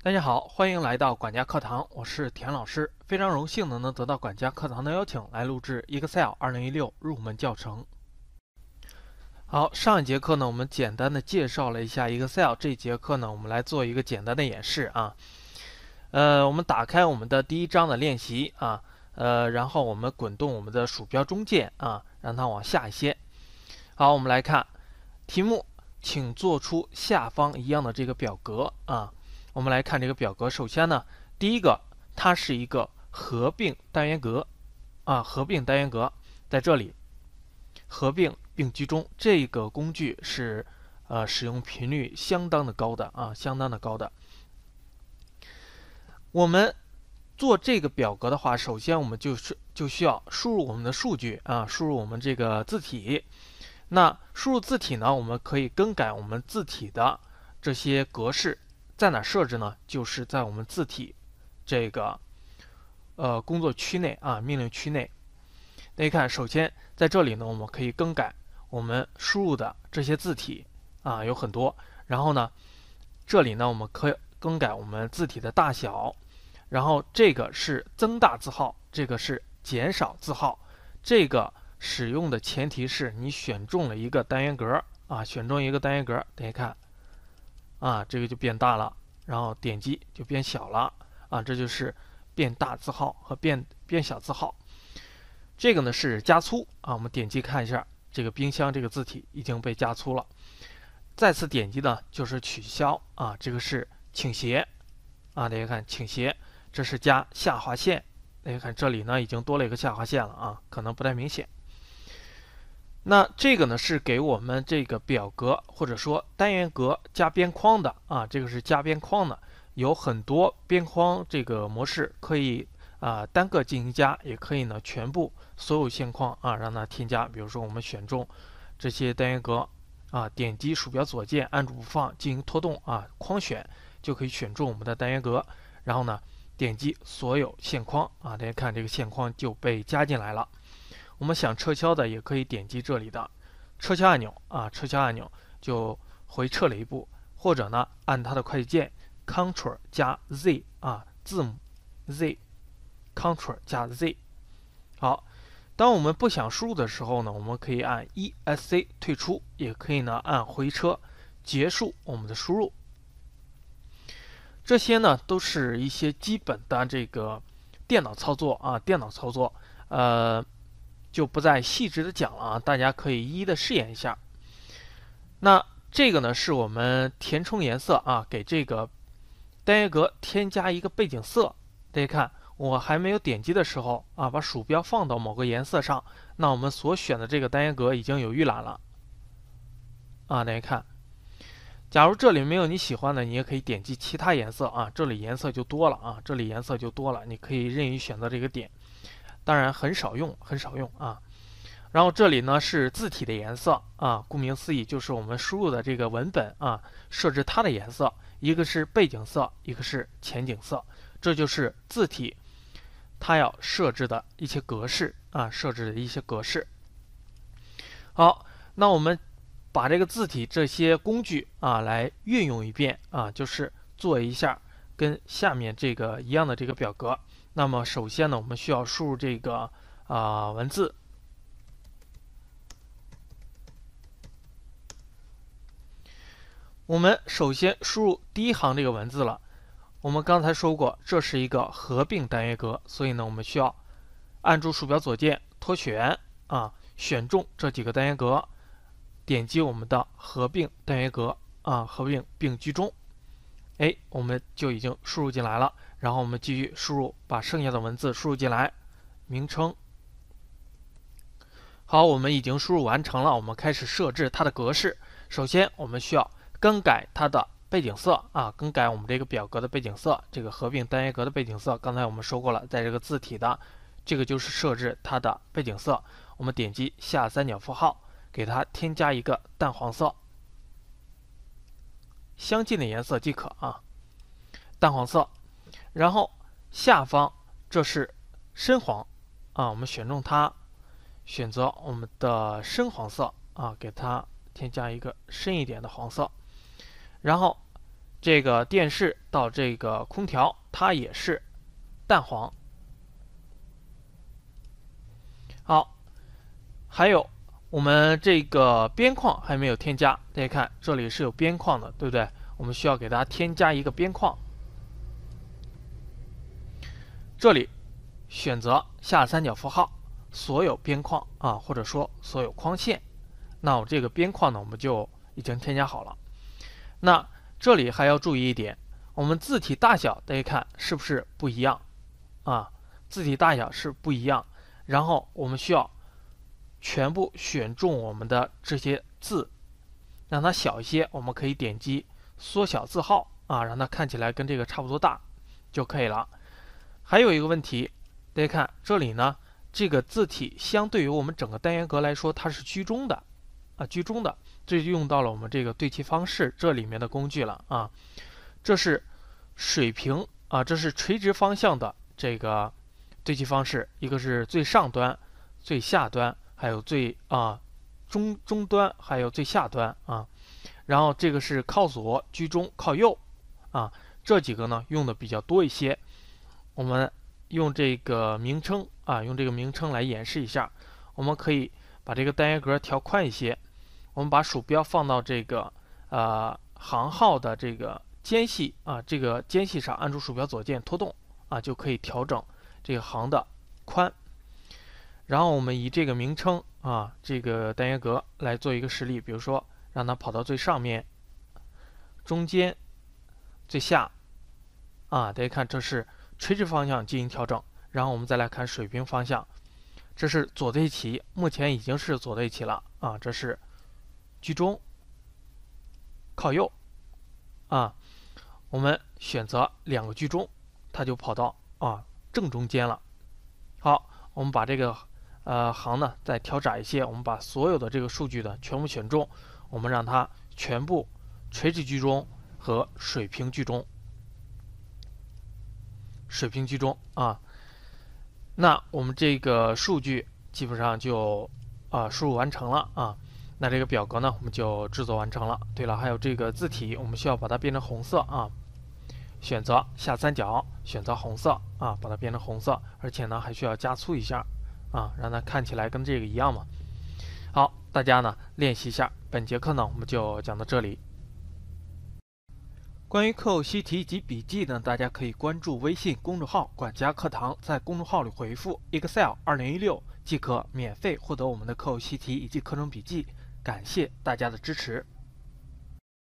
大家好，欢迎来到管家课堂，我是田老师，非常荣幸能能得到管家课堂的邀请来录制 Excel 2016入门教程。好，上一节课呢，我们简单的介绍了一下 Excel，这节课呢，我们来做一个简单的演示啊。呃，我们打开我们的第一章的练习啊，呃，然后我们滚动我们的鼠标中键啊，让它往下一些。好，我们来看题目，请做出下方一样的这个表格啊。我们来看这个表格。首先呢，第一个，它是一个合并单元格，啊，合并单元格在这里合并并居中。这个工具是呃使用频率相当的高的啊，相当的高的。我们做这个表格的话，首先我们就是就需要输入我们的数据啊，输入我们这个字体。那输入字体呢，我们可以更改我们字体的这些格式。在哪设置呢？就是在我们字体这个呃工作区内啊命令区内。那家看，首先在这里呢，我们可以更改我们输入的这些字体啊有很多。然后呢，这里呢，我们可以更改我们字体的大小。然后这个是增大字号，这个是减少字号。这个使用的前提是你选中了一个单元格啊，选中一个单元格。大家看。啊，这个就变大了，然后点击就变小了啊，这就是变大字号和变变小字号。这个呢是加粗啊，我们点击看一下，这个冰箱这个字体已经被加粗了。再次点击呢就是取消啊，这个是倾斜啊，大家看倾斜，这是加下划线。大家看这里呢已经多了一个下划线了啊，可能不太明显。那这个呢是给我们这个表格或者说单元格加边框的啊，这个是加边框的，有很多边框这个模式可以啊，单个进行加，也可以呢全部所有线框啊让它添加。比如说我们选中这些单元格啊，点击鼠标左键按住不放进行拖动啊框选，就可以选中我们的单元格，然后呢点击所有线框啊，大家看这个线框就被加进来了。我们想撤销的也可以点击这里的撤销按钮啊，撤销按钮就回撤了一步，或者呢按它的快捷键 c t r l 加 Z 啊，字母 Z，c t r l 加 Z。好，当我们不想输入的时候呢，我们可以按 Esc 退出，也可以呢按回车结束我们的输入。这些呢都是一些基本的这个电脑操作啊，电脑操作，呃。就不再细致的讲了啊，大家可以一一的试验一下。那这个呢是我们填充颜色啊，给这个单元格添加一个背景色。大家看，我还没有点击的时候啊，把鼠标放到某个颜色上，那我们所选的这个单元格已经有预览了啊。大家看，假如这里没有你喜欢的，你也可以点击其他颜色啊。这里颜色就多了啊，这里颜色就多了，你可以任意选择这个点。当然很少用，很少用啊。然后这里呢是字体的颜色啊，顾名思义就是我们输入的这个文本啊，设置它的颜色，一个是背景色，一个是前景色，这就是字体它要设置的一些格式啊，设置的一些格式。好，那我们把这个字体这些工具啊来运用一遍啊，就是做一下跟下面这个一样的这个表格。那么首先呢，我们需要输入这个啊文字。我们首先输入第一行这个文字了。我们刚才说过，这是一个合并单元格，所以呢，我们需要按住鼠标左键拖选啊，选中这几个单元格，点击我们的合并单元格啊，合并并居中。哎，我们就已经输入进来了。然后我们继续输入，把剩下的文字输入进来，名称。好，我们已经输入完成了。我们开始设置它的格式。首先，我们需要更改它的背景色啊，更改我们这个表格的背景色，这个合并单元格的背景色。刚才我们说过了，在这个字体的，这个就是设置它的背景色。我们点击下三角符号，给它添加一个淡黄色。相近的颜色即可啊，淡黄色，然后下方这是深黄啊，我们选中它，选择我们的深黄色啊，给它添加一个深一点的黄色，然后这个电视到这个空调它也是淡黄，好，还有。我们这个边框还没有添加，大家看这里是有边框的，对不对？我们需要给它添加一个边框。这里选择下三角符号，所有边框啊，或者说所有框线。那我这个边框呢，我们就已经添加好了。那这里还要注意一点，我们字体大小，大家看是不是不一样啊？字体大小是不一样。然后我们需要。全部选中我们的这些字，让它小一些。我们可以点击缩小字号啊，让它看起来跟这个差不多大就可以了。还有一个问题，大家看这里呢，这个字体相对于我们整个单元格来说，它是居中的啊，居中的，这就用到了我们这个对齐方式这里面的工具了啊。这是水平啊，这是垂直方向的这个对齐方式，一个是最上端，最下端。还有最啊，中中端，还有最下端啊，然后这个是靠左、居中、靠右啊，这几个呢用的比较多一些。我们用这个名称啊，用这个名称来演示一下。我们可以把这个单元格调宽一些。我们把鼠标放到这个呃行号的这个间隙啊，这个间隙上按住鼠标左键拖动啊，就可以调整这个行的宽。然后我们以这个名称啊，这个单元格来做一个实例，比如说让它跑到最上面、中间、最下啊。大家看，这是垂直方向进行调整。然后我们再来看水平方向，这是左对齐，目前已经是左对齐了啊。这是居中、靠右啊。我们选择两个居中，它就跑到啊正中间了。好，我们把这个。呃，行呢，再调窄一些。我们把所有的这个数据呢全部选中，我们让它全部垂直居中和水平居中。水平居中啊。那我们这个数据基本上就啊输入完成了啊。那这个表格呢，我们就制作完成了。对了，还有这个字体，我们需要把它变成红色啊。选择下三角，选择红色啊，把它变成红色。而且呢，还需要加粗一下。啊，让它看起来跟这个一样嘛。好，大家呢练习一下。本节课呢，我们就讲到这里。关于课后习题及笔记呢，大家可以关注微信公众号“管家课堂”，在公众号里回复 “Excel 2016” 即可免费获得我们的课后习题以及课程笔记。感谢大家的支持。